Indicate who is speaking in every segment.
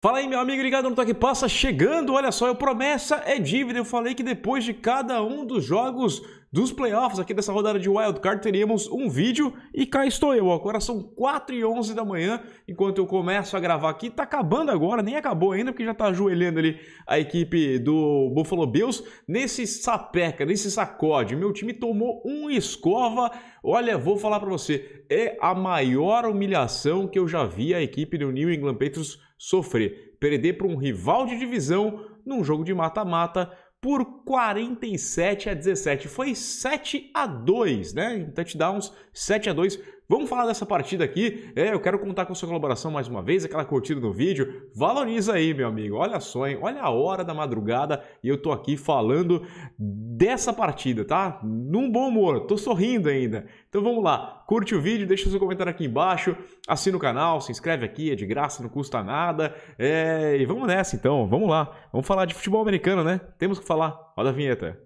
Speaker 1: Fala aí, meu amigo ligado no Toque Passa, chegando, olha só, eu promessa é dívida. Eu falei que depois de cada um dos jogos dos playoffs aqui dessa rodada de Wildcard teríamos um vídeo e cá estou eu. Agora são 4 e 11 da manhã, enquanto eu começo a gravar aqui. Tá acabando agora, nem acabou ainda, porque já tá ajoelhando ali a equipe do Buffalo Bills nesse sapeca, nesse sacode. Meu time tomou um escova. Olha, vou falar para você, é a maior humilhação que eu já vi a equipe do New England Patriots sofrer. Perder para um rival de divisão num jogo de mata-mata por 47 a 17. Foi 7 a 2, né? Em touchdowns, 7 a 2 Vamos falar dessa partida aqui. É, eu quero contar com sua colaboração mais uma vez, aquela curtida no vídeo. Valoriza aí, meu amigo. Olha só, hein? Olha a hora da madrugada e eu tô aqui falando dessa partida, tá? Num bom humor, tô sorrindo ainda. Então vamos lá, curte o vídeo, deixa seu comentário aqui embaixo, assina o canal, se inscreve aqui, é de graça, não custa nada. É... E vamos nessa então, vamos lá. Vamos falar de futebol americano, né? Temos que falar. Roda a vinheta.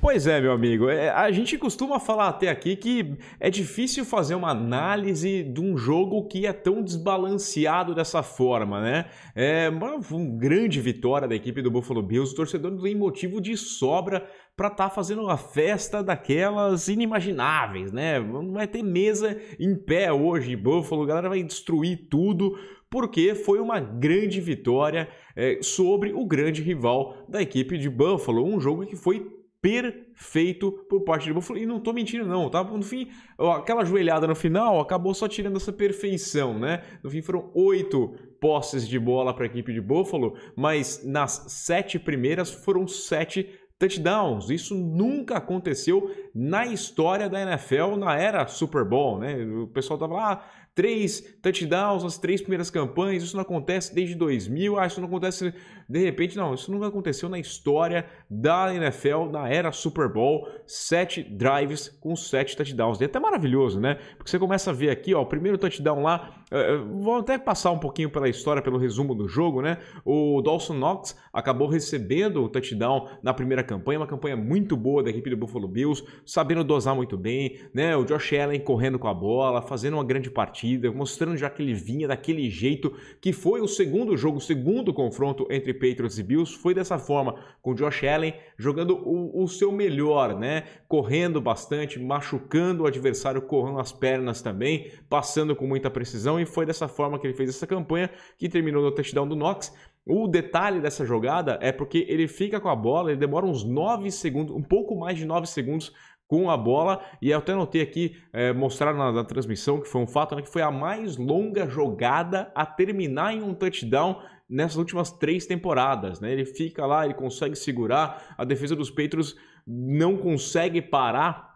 Speaker 1: Pois é, meu amigo. É, a gente costuma falar até aqui que é difícil fazer uma análise de um jogo que é tão desbalanceado dessa forma, né? É uma, grande vitória da equipe do Buffalo Bills. O torcedor não tem motivo de sobra para estar tá fazendo uma festa daquelas inimagináveis, né? Não vai ter mesa em pé hoje em Buffalo. A galera vai destruir tudo porque foi uma grande vitória é, sobre o grande rival da equipe de Buffalo. Um jogo que foi perfeito por parte de Buffalo. E não tô mentindo, não, tá? No fim, aquela joelhada no final acabou só tirando essa perfeição, né? No fim, foram oito posses de bola para a equipe de Buffalo, mas nas sete primeiras foram sete touchdowns. Isso nunca aconteceu na história da NFL, na era Super Bowl, né? O pessoal tava lá, três touchdowns nas três primeiras campanhas, isso não acontece desde 2000, ah, isso não acontece de repente, não, isso nunca aconteceu na história da NFL, na era Super Bowl, sete drives com sete touchdowns. É até maravilhoso, né? Porque você começa a ver aqui, ó, o primeiro touchdown lá é, é, vou até passar um pouquinho pela história, pelo resumo do jogo, né? O Dawson Knox acabou recebendo o touchdown na primeira campanha, uma campanha muito boa da equipe do Buffalo Bills, sabendo dosar muito bem, né? O Josh Allen correndo com a bola, fazendo uma grande partida, mostrando já que ele vinha daquele jeito que foi o segundo jogo, o segundo confronto entre Patriots e Bills, foi dessa forma, com o Josh Allen jogando o, o seu melhor, né? Correndo bastante, machucando o adversário, correndo as pernas também, passando com muita precisão e foi dessa forma que ele fez essa campanha, que terminou no touchdown do Knox. O detalhe dessa jogada é porque ele fica com a bola, ele demora uns 9 segundos, um pouco mais de 9 segundos com a bola. E eu até notei aqui, é, na, na, transmissão, que foi um fato, né, que foi a mais longa jogada a terminar em um touchdown nessas últimas três temporadas. Né? Ele fica lá, ele consegue segurar, a defesa dos Patriots não consegue parar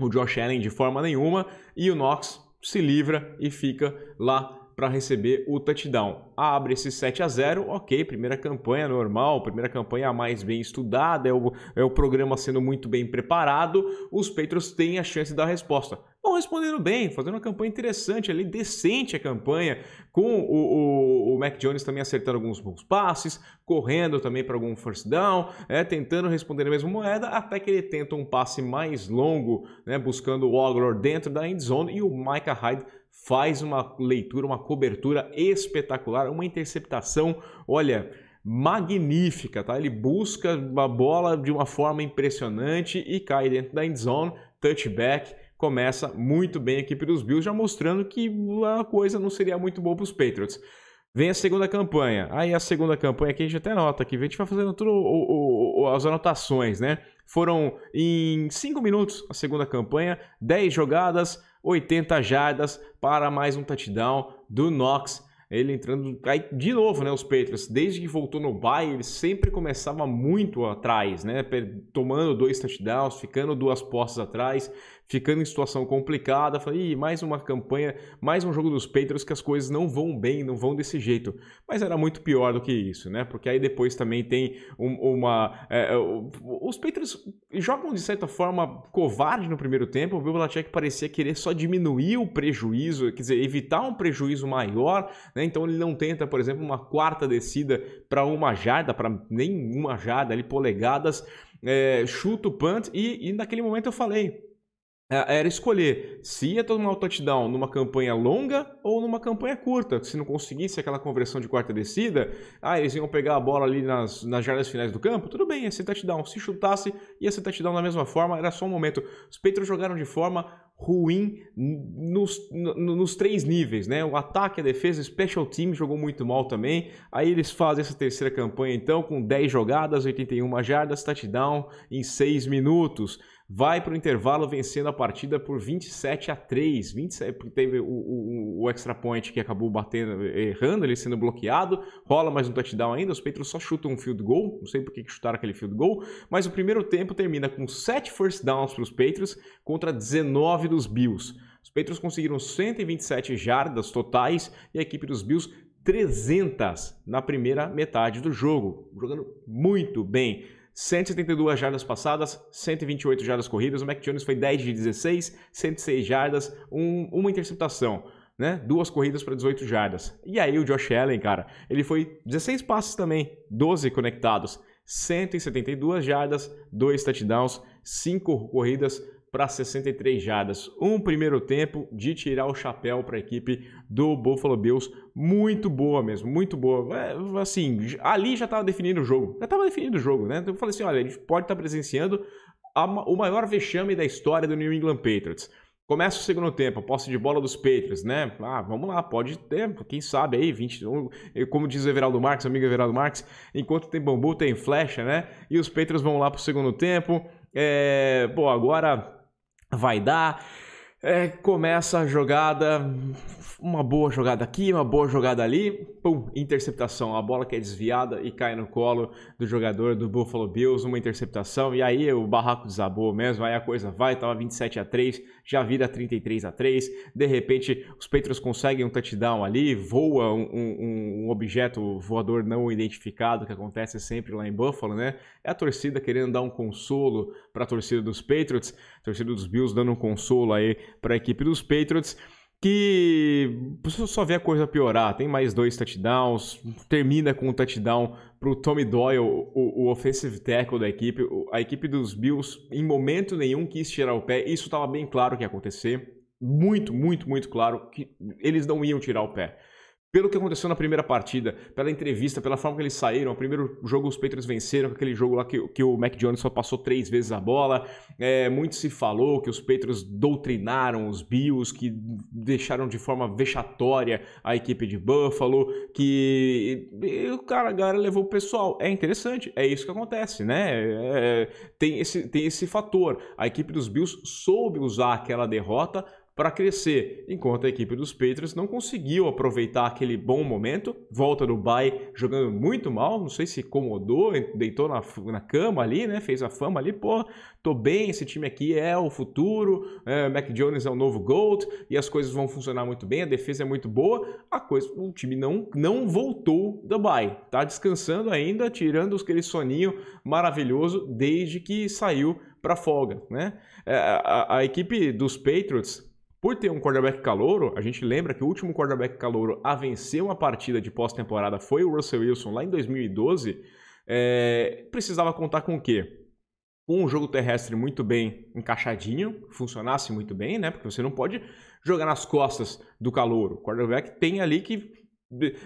Speaker 1: o Josh Allen de forma nenhuma e o Knox se livra e fica lá para receber o touchdown. Abre esse 7 a 0 ok, primeira campanha normal, primeira campanha mais bem estudada, é o, é o programa sendo muito bem preparado, os Patriots têm a chance da resposta vão respondendo bem, fazendo uma campanha interessante ali, decente a campanha, com o, o, o Mac Jones também acertando alguns bons passes, correndo também para algum first down, é, tentando responder a mesma moeda, até que ele tenta um passe mais longo, né, buscando o Ogler dentro da end zone e o Micah Hyde faz uma leitura, uma cobertura espetacular, uma interceptação, olha, magnífica, tá? Ele busca a bola de uma forma impressionante e cai dentro da endzone, touchback, começa muito bem aqui para os Bills, já mostrando que a coisa não seria muito boa para os Patriots. Vem a segunda campanha. Aí a segunda campanha que a gente até nota aqui, a gente vai fazendo tudo o, o, as anotações, né? Foram em 5 minutos a segunda campanha, 10 jogadas, 80 jardas para mais um touchdown do Knox. Ele entrando aí de novo, né? Os Patriots, desde que voltou no bye, ele sempre começava muito atrás, né? Tomando dois touchdowns, ficando duas postas atrás, ficando em situação complicada, falei Ih, mais uma campanha, mais um jogo dos Patriots que as coisas não vão bem, não vão desse jeito. Mas era muito pior do que isso, né? Porque aí depois também tem um, uma... É, é os Patriots jogam, de certa forma, covarde no primeiro tempo. O Bill Belichick parecia querer só diminuir o prejuízo, quer dizer, evitar um prejuízo maior, né? Então ele não tenta, por exemplo, uma quarta descida para uma jarda, para nenhuma jarda ali, polegadas, é, chuta o punt e, e naquele momento eu falei, é, era escolher se ia tomar o touchdown numa campanha longa ou numa campanha curta. Se não conseguisse aquela conversão de quarta descida, ah, eles iam pegar a bola ali nas, nas jardas finais do campo, tudo bem, ia ser touchdown. Se chutasse, ia ser touchdown da mesma forma, era só um momento. Os Patriots jogaram de forma ruim nos, nos três níveis, né? O ataque, a defesa, o special team jogou muito mal também. Aí eles fazem essa terceira campanha então com 10 jogadas, 81 jardas, touchdown em 6 minutos vai para o intervalo vencendo a partida por 27 a 3. 27, teve o, o, o, extra point que acabou batendo, errando, ele sendo bloqueado, rola mais um touchdown ainda, os Patriots só chutam um field goal, não sei por que chutaram aquele field goal, mas o primeiro tempo termina com 7 first downs para os Patriots contra 19 dos Bills. Os Patriots conseguiram 127 jardas totais e a equipe dos Bills 300 na primeira metade do jogo, jogando muito bem. 172 jardas passadas, 128 jardas corridas. O Mac Jones foi 10 de 16, 106 jardas, um, uma interceptação. Né? Duas corridas para 18 jardas. E aí o Josh Allen, cara, ele foi 16 passes também, 12 conectados, 172 jardas, 2 touchdowns, 5 corridas para 63 jardas. Um primeiro tempo de tirar o chapéu para a equipe do Buffalo Bills. Muito boa mesmo, muito boa. É, assim, ali já estava definido o jogo. Já estava definido o jogo, né? Então eu falei assim: olha, a gente pode estar tá presenciando a, o maior vexame da história do New England Patriots. Começa o segundo tempo, posse de bola dos Patriots, né? Ah, vamos lá, pode ter, quem sabe aí, 20, como diz o Everaldo Marques, amigo Everaldo Marques, enquanto tem bambu, tem flecha, né? E os Patriots vão lá pro segundo tempo. É, pô, agora vai dar. É, começa a jogada, uma boa jogada aqui, uma boa jogada ali, pum, interceptação. A bola que é desviada e cai no colo do jogador do Buffalo Bills, uma interceptação, e aí o barraco desabou mesmo, aí a coisa vai, tava 27 a 3 já vira 33 a 3 de repente os Patriots conseguem um touchdown ali, voa um, um, um objeto voador não identificado, que acontece sempre lá em Buffalo, né? É a torcida querendo dar um consolo para a torcida dos Patriots, torcida dos Bills dando um consolo aí para a equipe dos Patriots que só vê a coisa piorar. Tem mais dois touchdowns, termina com um touchdown para o Tommy Doyle, o, o, offensive tackle da equipe. A equipe dos Bills, em momento nenhum, quis tirar o pé. Isso estava bem claro que ia acontecer. Muito, muito, muito claro que eles não iam tirar o pé pelo que aconteceu na primeira partida, pela entrevista, pela forma que eles saíram. O primeiro jogo os Patriots venceram, aquele jogo lá que, que o Mac Jones só passou três vezes a bola. É, muito se falou que os Patriots doutrinaram os Bills, que deixaram de forma vexatória a equipe de Buffalo, que e, o cara, a galera levou o pessoal. É interessante, é isso que acontece, né? É, tem, esse, tem esse fator. A equipe dos Bills soube usar aquela derrota para crescer, enquanto a equipe dos Patriots não conseguiu aproveitar aquele bom momento, volta do bye jogando muito mal, não sei se incomodou, deitou na, na cama ali, né? Fez a fama ali, pô, tô bem, esse time aqui é o futuro, é, Mac Jones é o novo GOAT e as coisas vão funcionar muito bem, a defesa é muito boa, a coisa, o time não, não voltou do bye, tá descansando ainda, tirando aquele soninho maravilhoso desde que saiu para folga, né? É, a, a equipe dos Patriots por ter um quarterback calouro, a gente lembra que o último quarterback calouro a vencer uma partida de pós-temporada foi o Russell Wilson lá em 2012. É, precisava contar com o quê? um jogo terrestre muito bem encaixadinho, funcionasse muito bem, né? Porque você não pode jogar nas costas do calouro. O quarterback tem ali que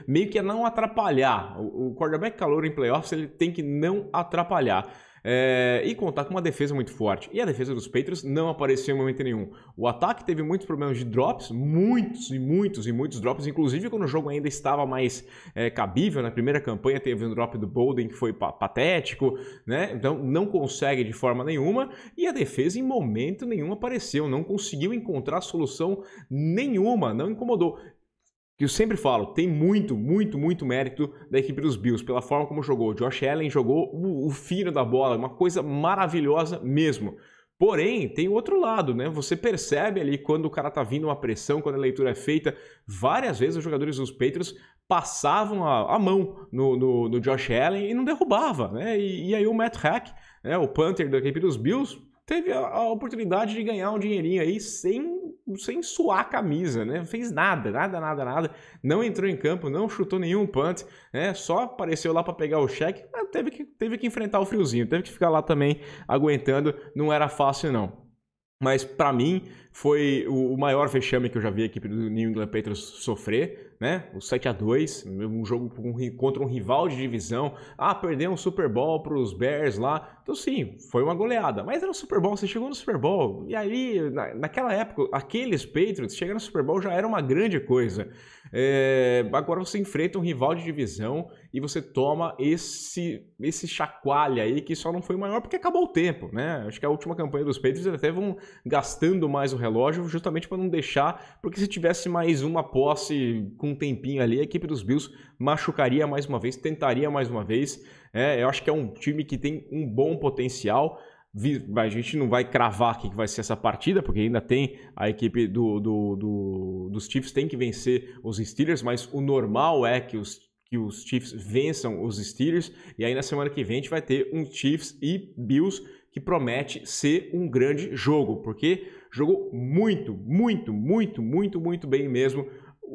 Speaker 1: meio que é não atrapalhar. O quarterback calouro em playoffs ele tem que não atrapalhar é, e contar com uma defesa muito forte. E a defesa dos Patriots não apareceu em momento nenhum. O ataque teve muitos problemas de drops, muitos e muitos e muitos drops, inclusive quando o jogo ainda estava mais é, cabível. Na primeira campanha teve um drop do Bolden que foi patético, né? Então não consegue de forma nenhuma. E a defesa em momento nenhum apareceu, não conseguiu encontrar solução nenhuma, não incomodou que eu sempre falo, tem muito, muito, muito mérito da equipe dos Bills, pela forma como jogou. O Josh Allen jogou o, o fino da bola, uma coisa maravilhosa mesmo. Porém, tem outro lado, né? Você percebe ali quando o cara tá vindo uma pressão, quando a leitura é feita. Várias vezes os jogadores dos Patriots passavam a, a mão no, no, no, Josh Allen e não derrubava, né? E, e aí o Matt Hack, né, o Panther da equipe dos Bills, teve a, a, oportunidade de ganhar um dinheirinho aí sem, sem suar a camisa, né? fez nada, nada, nada, nada. Não entrou em campo, não chutou nenhum punt, né? Só apareceu lá para pegar o cheque, mas teve que, teve que enfrentar o friozinho, teve que ficar lá também aguentando, não era fácil não. Mas para mim, foi o maior vexame que eu já vi a equipe do New England Patriots sofrer, né? O 7 a 2 um jogo contra um rival de divisão. Ah, perdeu um Super Bowl para os Bears lá. Então, sim, foi uma goleada. Mas era o Super Bowl, você chegou no Super Bowl. E aí naquela época, aqueles Patriots chegar no Super Bowl já era uma grande coisa. É, agora você enfrenta um rival de divisão e você toma esse, esse chacoalha aí que só não foi o maior porque acabou o tempo, né? Acho que a última campanha dos Patriots até vão gastando mais o relógio, justamente para não deixar, porque se tivesse mais uma posse com um tempinho ali, a equipe dos Bills machucaria mais uma vez, tentaria mais uma vez. É, eu acho que é um time que tem um bom potencial. A gente não vai cravar quem vai ser essa partida, porque ainda tem a equipe do, do, do, dos Chiefs tem que vencer os Steelers, mas o normal é que os que os Chiefs vençam os Steelers. E aí na semana que vem a gente vai ter um Chiefs e Bills que promete ser um grande jogo, porque jogou muito, muito, muito, muito, muito bem mesmo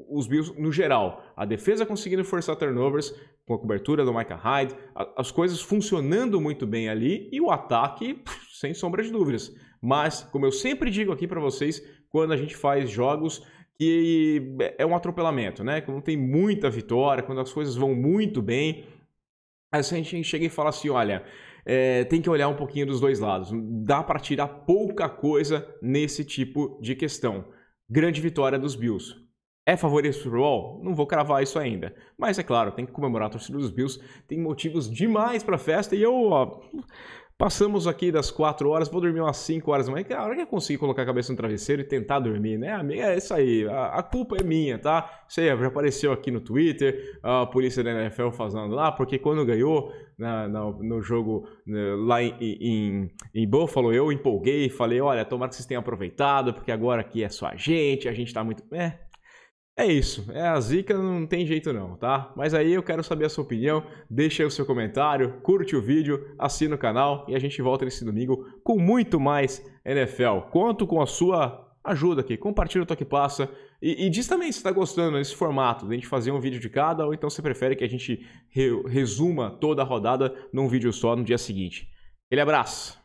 Speaker 1: os Bills no geral. A defesa conseguindo forçar turnovers com a cobertura do Micah Hyde, as coisas funcionando muito bem ali e o ataque sem sombra de dúvidas. Mas, como eu sempre digo aqui para vocês, quando a gente faz jogos que é, é um atropelamento, né? Quando tem muita vitória, quando as coisas vão muito bem, Aí a gente chega e fala assim: olha, é, tem que olhar um pouquinho dos dois lados. Dá para tirar pouca coisa nesse tipo de questão. Grande vitória dos Bills. É favorito do Super Bowl? Não vou cravar isso ainda. Mas é claro, tem que comemorar a torcida dos Bills. Tem motivos demais para festa e eu ó, Passamos aqui das 4 horas, vou dormir umas 5 horas Mas é a hora que eu conseguir colocar a cabeça no travesseiro e tentar dormir, né? É isso aí, a, a culpa é minha, tá? Isso aí, já apareceu aqui no Twitter, a polícia da NFL fazendo lá, porque quando ganhou na, na, no jogo né, lá em, em, em Buffalo, eu empolguei e falei, olha, tomara que vocês tenham aproveitado, porque agora aqui é só a gente, a gente tá muito... É, é isso, é a zica não tem jeito não, tá? Mas aí eu quero saber a sua opinião, deixa aí o seu comentário, curte o vídeo, assina o canal e a gente volta nesse domingo com muito mais NFL. Conto com a sua ajuda aqui, compartilha o Toque Passa e, e diz também se está gostando desse formato, de a gente fazer um vídeo de cada ou então você prefere que a gente re resuma toda a rodada num vídeo só no dia seguinte. Aquele abraço!